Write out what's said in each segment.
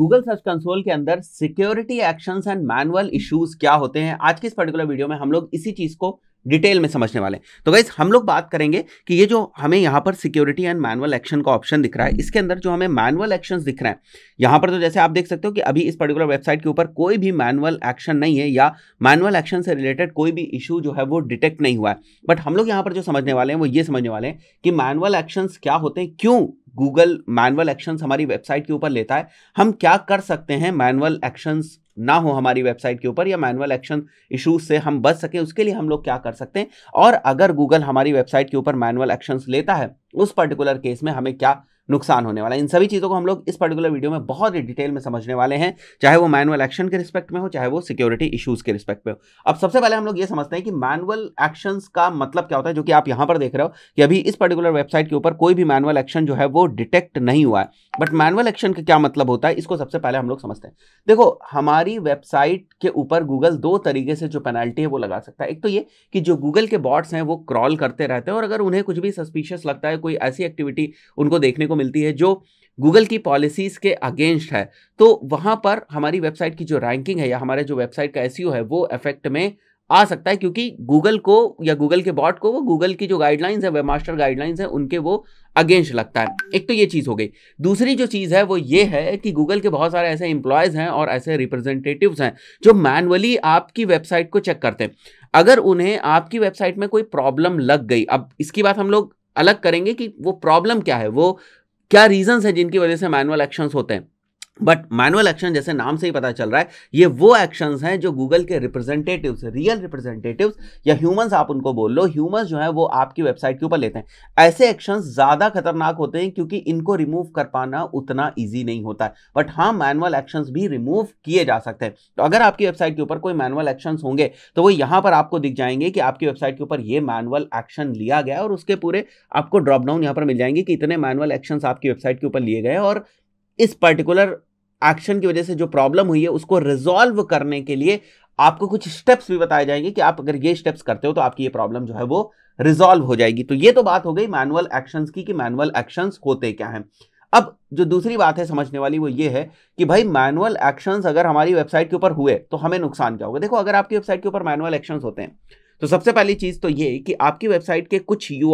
Google search console के अंदर security actions and manual issues क्या होते हैं आज के इस पर्टिकुलर वीडियो में हम लोग इसी चीज को डिटेल में समझने वाले हैं तो गाइज हम लोग बात करेंगे कि ये जो हमें यहाँ पर सिक्योरिटी एंड मैनुअल एक्शन का ऑप्शन दिख रहा है इसके अंदर जो हमें मैनुअल एक्शंस दिख रहे हैं यहाँ पर तो जैसे आप देख सकते हो कि अभी इस पर्टिकुलर वेबसाइट के ऊपर कोई भी मैनुअल एक्शन नहीं है या मैनुअल एक्शन से रिलेटेड कोई भी इशू जो है वो डिटेक्ट नहीं हुआ है बट हम लोग यहाँ पर जो समझने वाले हैं वो ये समझने वाले हैं कि मैनुअल एक्शंस क्या होते हैं क्यों गूगल मैनुअल एक्शंस हमारी वेबसाइट के ऊपर लेता है हम क्या कर सकते हैं मैनुअल एक्शंस ना हो हमारी वेबसाइट के ऊपर या मैनुअल एक्शन इशूज से हम बच सकें उसके लिए हम लोग क्या कर सकते हैं और अगर गूगल हमारी वेबसाइट के ऊपर मैनुअल एक्शंस लेता है उस पर्टिकुलर केस में हमें क्या नुकसान होने वाला है इन सभी चीज़ों को हम लोग इस पर्टिकुलर वीडियो में बहुत ही डिटेल में समझने वाले हैं चाहे वो मैनुअल एक्शन के रिस्पेक्ट में हो चाहे वो सिक्योरिटी इशूज़ के रिस्पेक्ट में हो अब सबसे पहले हम लोग ये समझते हैं कि मैनुअल एक्शन का मतलब क्या होता है जो कि आप यहाँ पर देख रहे हो कि अभी इस पर्टिकुलर वेबसाइट के ऊपर कोई भी मैनुअल एक्शन जो है वो डिटेक्ट नहीं हुआ है बट मैनुअल एक्शन का क्या मतलब होता है इसको सबसे पहले हम लोग समझते हैं देखो हमारी वेबसाइट के ऊपर गूगल दो तरीके से जो पेनल्टी है वो लगा सकता है एक तो ये कि जो गूगल के बॉट्स हैं वो क्रॉल करते रहते हैं और अगर उन्हें कुछ भी सस्पिशियस लगता है कोई ऐसी एक्टिविटी उनको देखने को मिलती है जो गूगल की पॉलिसीज़ के अगेंस्ट है तो वहाँ पर हमारी वेबसाइट की जो रैंकिंग है या हमारे जो वेबसाइट का एस e है वो इफेक्ट में आ सकता है क्योंकि गूगल को या गूगल के बॉट को वो गूगल की जो गाइडलाइंस है वेब मास्टर गाइडलाइंस है उनके वो अगेंस्ट लगता है एक तो ये चीज़ हो गई दूसरी जो चीज़ है वो ये है कि गूगल के बहुत सारे ऐसे एम्प्लॉयज़ हैं और ऐसे रिप्रेजेंटेटिव्स हैं जो मैनुअली आपकी वेबसाइट को चेक करते हैं अगर उन्हें आपकी वेबसाइट में कोई प्रॉब्लम लग गई अब इसकी बात हम लोग अलग करेंगे कि वो प्रॉब्लम क्या है वो क्या रीजंस हैं जिनकी वजह से मैनुअल एक्शंस होते हैं बट मैनुअल एक्शन जैसे नाम से ही पता चल रहा है ये वो एक्शंस हैं जो गूगल के रिप्रेजेंटेटिव्स रियल रिप्रेजेंटेटिव्स या ह्यूमंस आप उनको बोल लो ह्यूमंस जो है वो आपकी वेबसाइट के ऊपर लेते हैं ऐसे एक्शंस ज़्यादा खतरनाक होते हैं क्योंकि इनको रिमूव कर पाना उतना ईजी नहीं होता है बट हाँ मैनुअल एक्शन भी रिमूव किए जा सकते हैं तो अगर आपकी वेबसाइट के ऊपर कोई मैनुअल एक्शन होंगे तो वो यहाँ पर आपको दिख जाएंगे कि आपकी वेबसाइट के ऊपर ये मैनुअल एक्शन लिया गया और उसके पूरे आपको ड्रॉप डाउन यहाँ पर मिल जाएंगे कि इतने मैनुअल एक्शन आपकी वेबसाइट के ऊपर लिए गए और इस पर्टिकुलर एक्शन की वजह से जो प्रॉब्लम हुई है उसको रिजॉल्व करने के लिए आपको कुछ स्टेप्स भी बताए जाएंगे कि आप अगर ये स्टेप्स करते हो तो आपकी ये प्रॉब्लम जो है वो रिजॉल्व हो जाएगी तो ये तो बात हो गई मैनुअल एक्शंस की कि मैनुअल एक्शंस होते क्या हैं अब जो दूसरी बात है समझने वाली वो ये है कि भाई मैनुअल एक्शंस अगर हमारी वेबसाइट के ऊपर हुए तो हमें नुकसान क्या होगा देखो अगर आपकी वेबसाइट के ऊपर मैनुअल एक्शंस होते हैं तो सबसे पहली चीज़ तो ये कि आपकी वेबसाइट के कुछ यू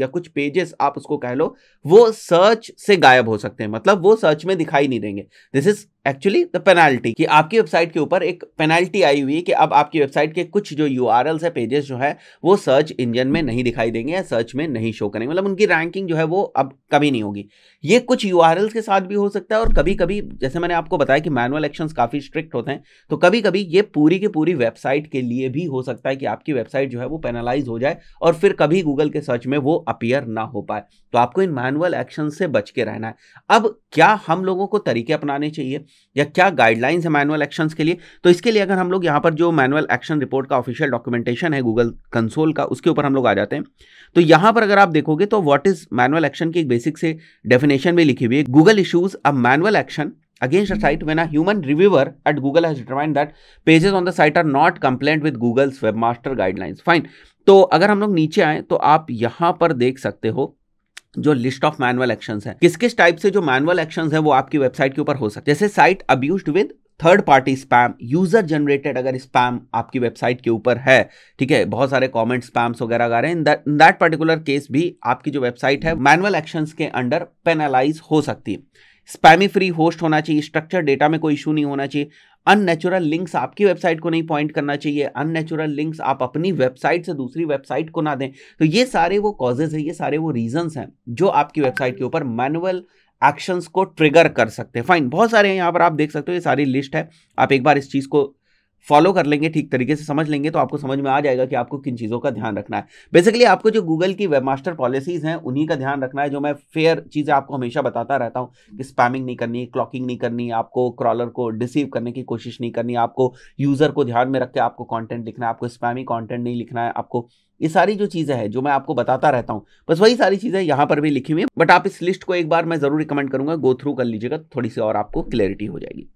या कुछ पेजेस आप उसको कह लो वो सर्च से गायब हो सकते हैं मतलब वो सर्च में दिखाई नहीं देंगे this is actually the penalty कि आपकी वेबसाइट के ऊपर एक पेनाल्टी आई हुई कि अब आपकी वेबसाइट के कुछ जो यू आर एल्स है पेजेस जो है वो सर्च इंजन में नहीं दिखाई देंगे या सर्च में नहीं शो करेंगे मतलब उनकी रैंकिंग जो है वो अब कभी नहीं होगी ये कुछ यू आर एल्स के साथ भी हो सकता है और कभी कभी जैसे मैंने आपको बताया कि मैनुअल एक्शन काफ़ी स्ट्रिक्ट होते हैं तो कभी कभी ये पूरी की पूरी वेबसाइट के लिए भी हो सकता है कि आपकी वेबसाइट जो है वो पेनालाइज हो जाए और फिर कभी गूगल के सर्च में वो अपियर ना हो पाए तो आपको इन मैनुअल एक्शन से बच के रहना है अब क्या हम लोगों को तरीके अपनाने चाहिए या क्या गाइडलाइंस है मैनुअल एक्शंस के लिए तो इसके लिए अगर हम लोग यहाँ पर जो मैनुअल एक्शन रिपोर्ट का ऑफिशियल डॉक्यूमेंटेशन है गूगल कंसोल का उसके ऊपर हम लोग आ जाते हैं तो यहाँ पर अगर आप देखोगे तो व्हाट इज मैनुअल एक्शन की एक बेसिक से डेफिनेशन में लिखी हुई है Google issues a manual action against a site when a human at Google has determined that that on the site are not compliant with Google's webmaster guidelines fine तो अगर हम लोग नीचे आए तो आप यहाँ पर देख सकते हो जो लिस्ट ऑफ मैनुअल एक्शन है किस किस टाइप से जो मैनुअल एक्शन है वो आपकी वेबसाइट के ऊपर हो सकते जैसे site abuse with third party spam user generated अगर स्पैम आपकी वेबसाइट के ऊपर है ठीक है बहुत सारे कॉमेंट स्पैम्स वगैरह आ रहे हैं इन दैट पर्टिकुलर केस भी आपकी जो वेबसाइट है मैनुअल एक्शन के अंडर पेनालाइज हो सकती है स्पैमी फ्री होस्ट होना चाहिए स्ट्रक्चर डेटा में कोई इशू नहीं होना चाहिए अननेचुरल लिंक्स आपकी वेबसाइट को नहीं पॉइंट करना चाहिए अननेचुरल लिंक्स आप अपनी वेबसाइट से दूसरी वेबसाइट को ना दें तो ये सारे वो कॉजेज है ये सारे वो रीजंस हैं जो आपकी वेबसाइट के ऊपर मैनुअल एक्शंस को ट्रिगर कर सकते हैं फाइन बहुत सारे हैं यहाँ पर आप देख सकते हो ये सारी लिस्ट है आप एक बार इस चीज़ को फॉलो कर लेंगे ठीक तरीके से समझ लेंगे तो आपको समझ में आ जाएगा कि आपको किन चीज़ों का ध्यान रखना है बेसिकली आपको जो गूगल की वेब मास्टर पॉलिसीज़ हैं उन्हीं का ध्यान रखना है जो मैं फेयर चीज़ें आपको हमेशा बताता रहता हूँ कि स्पैमिंग नहीं करनी क्लॉकिंग नहीं करनी आपको क्रॉलर को डिसीव करने की कोशिश नहीं करनी आपको यूज़र को ध्यान में रख के आपको कॉन्टेंट लिखना है आपको स्पैमिंग कॉन्टेंट नहीं लिखना है आपको ये सारी जो चीज़ें हैं जो मैं आपको बताता रहता हूँ बस वही सारी चीज़ें यहाँ पर भी लिखी हुई बट आप इस लिस्ट को एक बार मैं ज़रूर रिकमेंड करूँगा गो थ्रू कर लीजिएगा थोड़ी सी और आपको क्लैरिटी हो जाएगी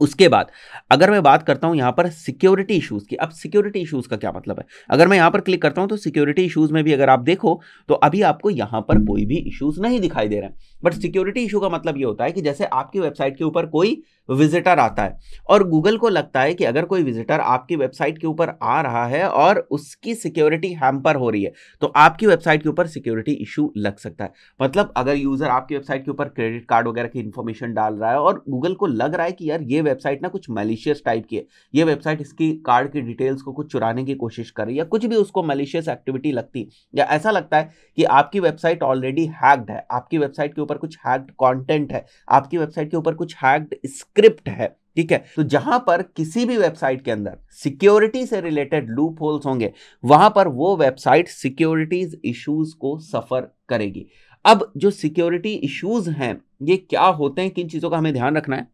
उसके बाद अगर मैं बात करता हूँ यहाँ पर सिक्योरिटी इश्यूज़ की अब सिक्योरिटी इश्यूज़ का क्या मतलब है अगर मैं यहाँ पर क्लिक करता हूँ तो सिक्योरिटी इश्यूज़ में भी अगर आप देखो तो अभी आपको यहाँ पर कोई भी इश्यूज़ नहीं दिखाई दे रहे हैं बट सिक्योरिटी इशू का मतलब ये होता है कि जैसे आपकी वेबसाइट के ऊपर कोई विजिटर आता है और गूगल को लगता है कि अगर कोई विजिटर आपकी वेबसाइट के ऊपर आ रहा है और उसकी सिक्योरिटी हैम्पर हो रही है तो आपकी वेबसाइट के ऊपर सिक्योरिटी इशू लग सकता है मतलब अगर यूज़र आपकी वेबसाइट के ऊपर क्रेडिट कार्ड वगैरह की इन्फॉर्मेशन डाल रहा है और गूगल को लग रहा है कि यार ये वेबसाइट ना कुछ मलिशियस टाइप की है ये वेबसाइट इसकी कार्ड की डिटेल्स को कुछ चुराने की कोशिश कर रही है या कुछ भी उसको मलिशियस एक्टिविटी लगती या ऐसा लगता है कि आपकी वेबसाइट ऑलरेडी हैक्ड है आपकी वेबसाइट के ऊपर कुछ हैक्ड कॉन्टेंट है आपकी वेबसाइट के ऊपर कुछ हैक्ड स्क्रिप्ट है ठीक है तो जहां पर किसी भी वेबसाइट के अंदर सिक्योरिटी से रिलेटेड लूप होल्स होंगे वहां पर वो वेबसाइट सिक्योरिटीज इश्यूज को सफर करेगी अब जो सिक्योरिटी इश्यूज हैं ये क्या होते हैं किन चीज़ों का हमें ध्यान रखना है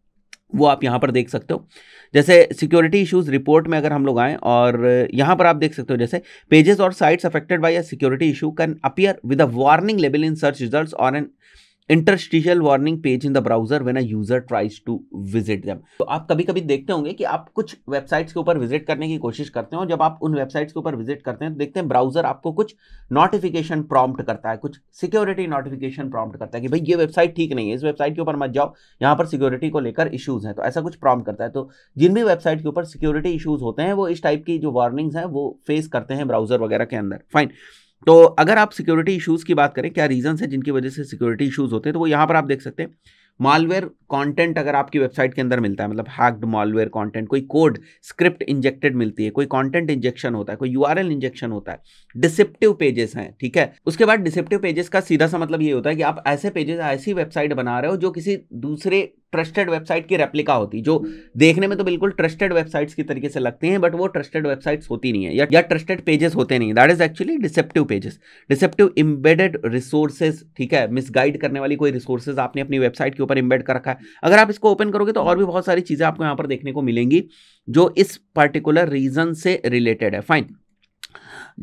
वो आप यहाँ पर देख सकते हो जैसे सिक्योरिटी इश्यूज रिपोर्ट में अगर हम लोग आएँ और यहाँ पर आप देख सकते हो जैसे पेजेस और sites affected by a security issue can appear with a warning label in search results और an interstitial warning page in the browser when a user tries to visit them तो आप कभी कभी देखते होंगे कि आप कुछ वेबसाइट्स के ऊपर विजिट करने की कोशिश करते हो जब आप उन वेबसाइट्स के ऊपर विजिट करते हैं तो देखते हैं ब्राउजर आपको कुछ नोटिफिकेशन प्रॉम्प्ट करता है कुछ सिक्योरिटी नोटिफिकेशन प्रॉम्प्ट करता है कि भाई ये वेबसाइट ठीक नहीं है इस वेबसाइट के ऊपर मत जाओ यहाँ पर सिक्योरिटी को लेकर इशूज़ हैं तो ऐसा कुछ प्रॉम्प्ट करता है तो जिन भी वेबसाइट के ऊपर सिक्योरिटी इशूज़ होते हैं वो इस टाइप की जो वार्निंग्स हैं वो फेस करते हैं ब्राउजर वगैरह के अंदर फाइन तो अगर आप सिक्योरिटी इशूज़ की बात करें क्या रीजन है जिनकी वजह से सिक्योरिटी इशूज़ होते हैं तो वो यहाँ पर आप देख सकते हैं मालवेयर कंटेंट अगर आपकी वेबसाइट के अंदर मिलता है मतलब हैक्ड मालवेयर कंटेंट कोई कोड स्क्रिप्ट इंजेक्टेड मिलती है कोई कंटेंट इंजेक्शन होता है कोई यूआरएल इंजेक्शन होता है डिसिप्टिव पेजेस हैं ठीक है उसके बाद डिसिप्टिव पेजेस का सीधा सा मतलब ये होता है कि आप ऐसे पेजेस ऐसी वेबसाइट बना रहे हो जो किसी दूसरे ट्रस्टेड वेबसाइट की रेप्लिका होती जो देखने में तो बिल्कुल ट्रस्टेड वेबसाइट्स की तरीके से लगती हैं बट वो ट्रस्टेड वेबसाइट्स होती नहीं है या, या ट्रस्टेड पेजेस होते नहीं that is actually deceptive pages deceptive embedded resources ठीक है मिसगाइड करने वाली कोई रिसोर्सेज आपने अपनी वेबसाइट के ऊपर इम्बेड कर रखा है अगर आप इसको ओपन करोगे तो और भी बहुत सारी चीज़ें आपको यहाँ पर देखने को मिलेंगी जो इस पर्टिकुलर रीजन से रिलेटेड है फाइन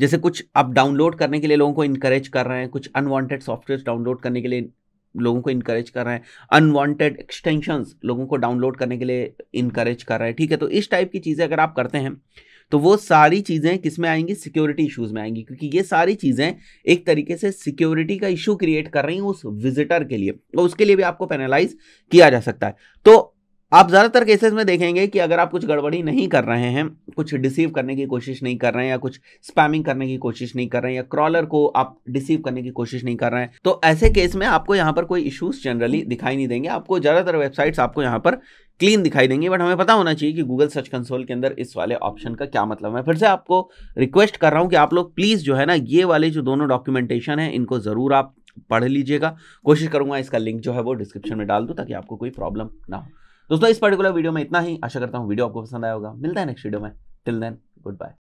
जैसे कुछ आप डाउनलोड करने के लिए लोगों को इनकरेज कर रहे हैं कुछ अनवांटेड सॉफ्टवेयर डाउनलोड करने के लिए लोगों को इनकरेज कर रहे हैं अनवांटेड एक्सटेंशंस लोगों को डाउनलोड करने के लिए इनकरेज कर रहे हैं ठीक है तो इस टाइप की चीज़ें अगर आप करते हैं तो वो सारी चीज़ें किस में आएंगी सिक्योरिटी इश्यूज में आएंगी क्योंकि ये सारी चीज़ें एक तरीके से सिक्योरिटी का इशू क्रिएट कर रही हैं उस विजिटर के लिए और उसके लिए भी आपको पेनालाइज किया जा सकता है तो आप ज़्यादातर केसेस में देखेंगे कि अगर आप कुछ गड़बड़ी नहीं कर रहे हैं कुछ डिसीव करने की कोशिश नहीं कर रहे हैं या कुछ स्पैमिंग करने की कोशिश नहीं कर रहे हैं या क्रॉलर को आप डिसीव करने की कोशिश नहीं कर रहे हैं तो ऐसे केस में आपको यहाँ पर कोई इश्यूज जनरली दिखाई नहीं देंगे आपको ज़्यादातर वेबसाइट्स आपको यहाँ पर क्लीन दिखाई देंगे बट हमें पता होना चाहिए कि गूगल सर्च कंसोल के अंदर इस वाले ऑप्शन का क्या मतलब है फिर से आपको रिक्वेस्ट कर रहा हूँ कि आप लोग प्लीज़ जो है ना ये वाले जो दोनों डॉक्यूमेंटेशन है इनको ज़रूर आप पढ़ लीजिएगा कोशिश करूंगा इसका लिंक जो है वो डिस्क्रिप्शन में डाल दूँ ताकि आपको कोई प्रॉब्लम ना हो दोस्तों इस पर्टिकुलर वीडियो में इतना ही आशा करता हूँ वीडियो आपको पसंद आया होगा मिलता है नेक्स्ट वीडियो में टिल देन गुड बाय